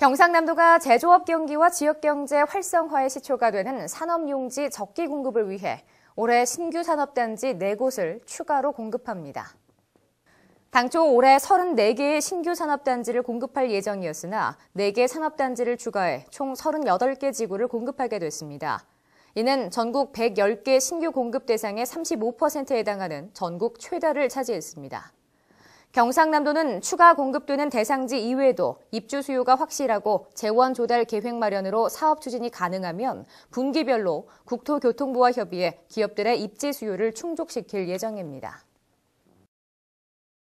경상남도가 제조업 경기와 지역 경제 활성화의 시초가 되는 산업용지 적기 공급을 위해 올해 신규 산업단지 4곳을 추가로 공급합니다. 당초 올해 34개의 신규 산업단지를 공급할 예정이었으나 4개 산업단지를 추가해 총 38개 지구를 공급하게 됐습니다. 이는 전국 110개 신규 공급 대상의 35%에 해당하는 전국 최다를 차지했습니다. 경상남도는 추가 공급되는 대상지 이외에도 입주 수요가 확실하고 재원 조달 계획 마련으로 사업 추진이 가능하면 분기별로 국토교통부와 협의해 기업들의 입지 수요를 충족시킬 예정입니다.